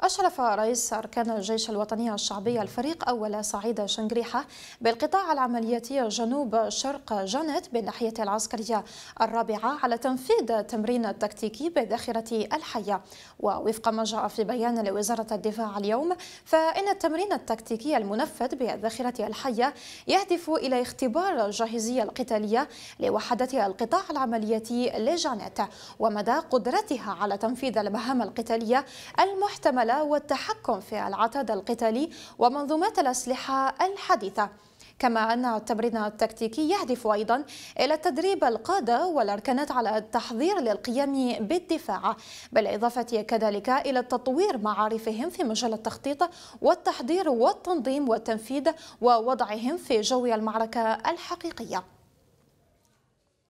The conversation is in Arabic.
أشرف رئيس أركان الجيش الوطني الشعبي الفريق أول صعيد شنقريحة بالقطاع العملياتي جنوب شرق جنت بالناحية العسكرية الرابعة على تنفيذ تمرين التكتيكي بذاخرة الحية ووفق ما جاء في بيان لوزارة الدفاع اليوم فإن التمرين التكتيكي المنفذ بذاخرة الحية يهدف إلى اختبار الجاهزية القتالية لوحدة القطاع العملياتي لجنت ومدى قدرتها على تنفيذ المهام القتالية المحتملة والتحكم في العتاد القتالي ومنظومات الأسلحة الحديثة كما أن التمرين التكتيكي يهدف أيضا إلى تدريب القادة والأركانات على التحضير للقيام بالدفاع بالإضافة كذلك إلى تطوير معارفهم في مجال التخطيط والتحضير والتنظيم والتنفيذ ووضعهم في جو المعركة الحقيقية